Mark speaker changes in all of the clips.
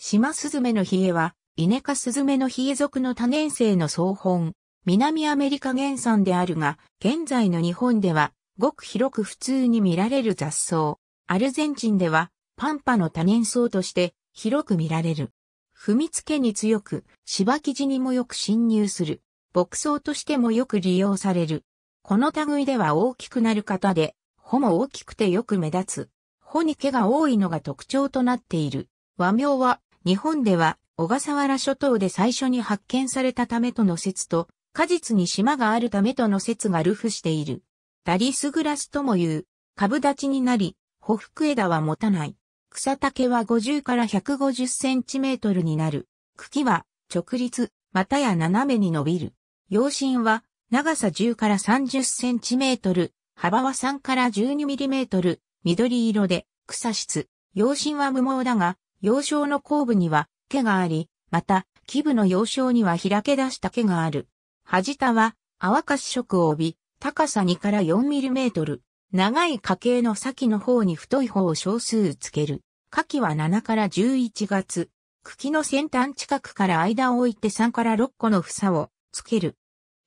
Speaker 1: シマスズメのヒエは、イネ科スズメのヒエ属の多年生の総本、南アメリカ原産であるが、現在の日本では、ごく広く普通に見られる雑草。アルゼンチンでは、パンパの多年草として、広く見られる。踏みつけに強く、芝生地にもよく侵入する。牧草としてもよく利用される。この類では大きくなる方で、穂も大きくてよく目立つ。穂に毛が多いのが特徴となっている。和名は、日本では小笠原諸島で最初に発見されたためとの説と、果実に島があるためとの説がルフしている。ダリスグラスとも言う、株立ちになり、ほふく枝は持たない。草丈は50から150センチメートルになる。茎は直立、またや斜めに伸びる。養身は長さ10から30センチメートル、幅は3から12ミリメートル、緑色で、草質。養身は無毛だが、幼少の後部には毛があり、また、基部の幼少には開け出した毛がある。端田は、淡かし色を帯び、高さ2から4ミリメートル。長い花茎の先の方に太い方を少数つける。花期は7から11月。茎の先端近くから間を置いて3から6個の房をつける。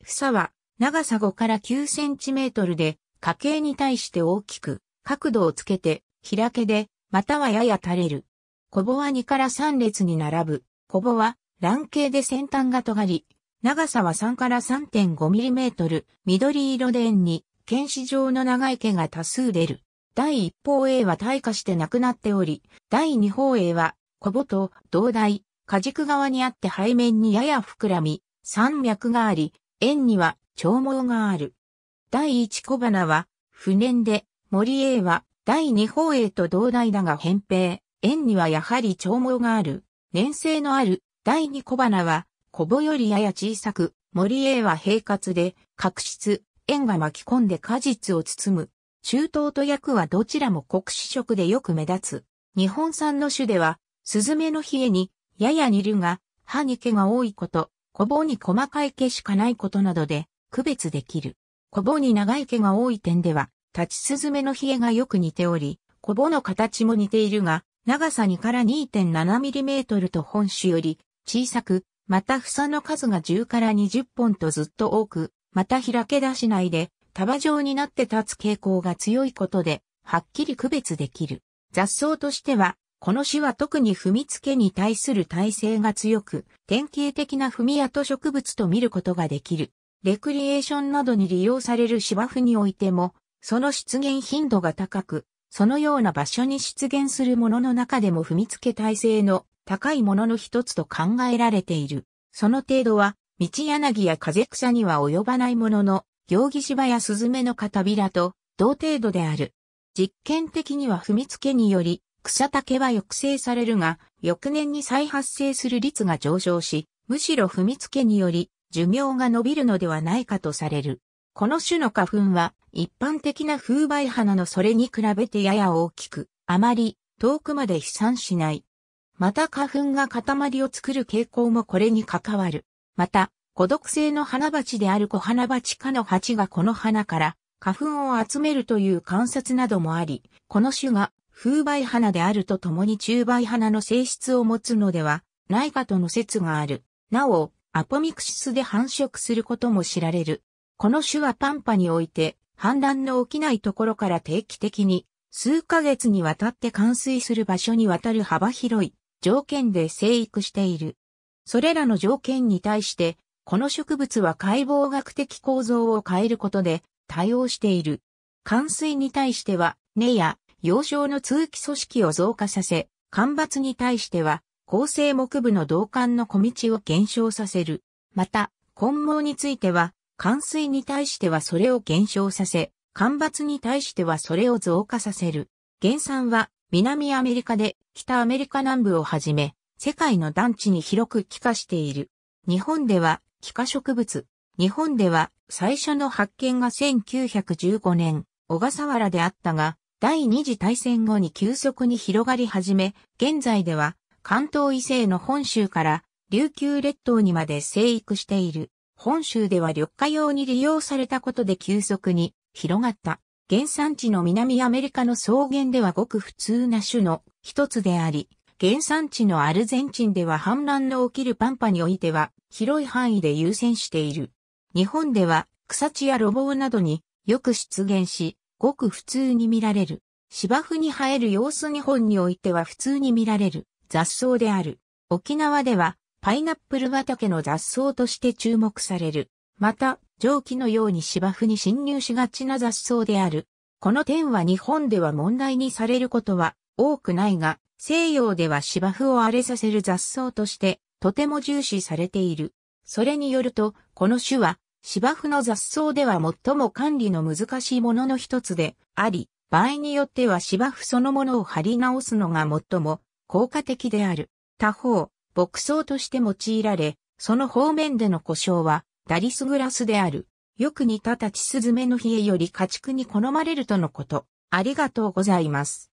Speaker 1: 房は長さ5から9センチメートルで、花茎に対して大きく角度をつけて、開けで、またはやや垂れる。コボは2から3列に並ぶ。コボは、卵形で先端が尖り、長さは3から3.5ミリメートル、緑色で円に、剣士状の長い毛が多数出る。第一方 A は退化してなくなっており、第二方 A は、コボと胴体、果軸側にあって背面にやや膨らみ、山脈があり、円には長毛がある。第一小花は、不燃で、森 A は、第二方 A と同大だが扁平、円にはやはり長毛がある。粘性のある第二小花は、小母よりやや小さく、森へは平滑で、角質、円が巻き込んで果実を包む。中東と薬はどちらも黒視色でよく目立つ。日本産の種では、スズメの冷えに、やや似るが、歯に毛が多いこと、小棒に細かい毛しかないことなどで、区別できる。小棒に長い毛が多い点では、立ちスズメの冷えがよく似ており、小棒の形も似ているが、長さ2から2.7ミリメートルと本種より小さく、また房の数が10から20本とずっと多く、また開け出しないで束状になって立つ傾向が強いことで、はっきり区別できる。雑草としては、この種は特に踏みつけに対する耐性が強く、典型的な踏み跡植物と見ることができる。レクリエーションなどに利用される芝生においても、その出現頻度が高く、そのような場所に出現するものの中でも踏みつけ耐性の高いものの一つと考えられている。その程度は、道柳や風草には及ばないものの、行儀芝やスズメの片びらと同程度である。実験的には踏みつけにより、草丈は抑制されるが、翌年に再発生する率が上昇し、むしろ踏みつけにより、寿命が伸びるのではないかとされる。この種の花粉は一般的な風媒花のそれに比べてやや大きく、あまり遠くまで飛散しない。また花粉が塊を作る傾向もこれに関わる。また、孤独性の花鉢である小花鉢科の鉢がこの花から花粉を集めるという観察などもあり、この種が風媒花であるとともに中媒花の性質を持つのではないかとの説がある。なお、アポミクシスで繁殖することも知られる。この種はパンパにおいて、氾濫の起きないところから定期的に、数ヶ月にわたって冠水する場所にわたる幅広い条件で生育している。それらの条件に対して、この植物は解剖学的構造を変えることで対応している。冠水に対しては、根や幼少の通気組織を増加させ、干ばつに対しては、構成木部の導管の小道を減少させる。また、根毛については、冠水に対してはそれを減少させ、干ばつに対してはそれを増加させる。原産は南アメリカで北アメリカ南部をはじめ、世界の団地に広く帰化している。日本では気化植物。日本では最初の発見が1915年、小笠原であったが、第二次大戦後に急速に広がり始め、現在では関東以西の本州から琉球列島にまで生育している。本州では緑化用に利用されたことで急速に広がった。原産地の南アメリカの草原ではごく普通な種の一つであり、原産地のアルゼンチンでは氾濫の起きるパンパにおいては広い範囲で優先している。日本では草地や路傍などによく出現し、ごく普通に見られる。芝生に生える様子日本においては普通に見られる雑草である。沖縄ではパイナップル畑の雑草として注目される。また、蒸気のように芝生に侵入しがちな雑草である。この点は日本では問題にされることは多くないが、西洋では芝生を荒れさせる雑草としてとても重視されている。それによると、この種は芝生の雑草では最も管理の難しいものの一つであり、場合によっては芝生そのものを張り直すのが最も効果的である。他方、牧草として用いられ、その方面での故障は、ダリスグラスである。よく似た立ちスズメの冷えより家畜に好まれるとのこと。ありがとうございます。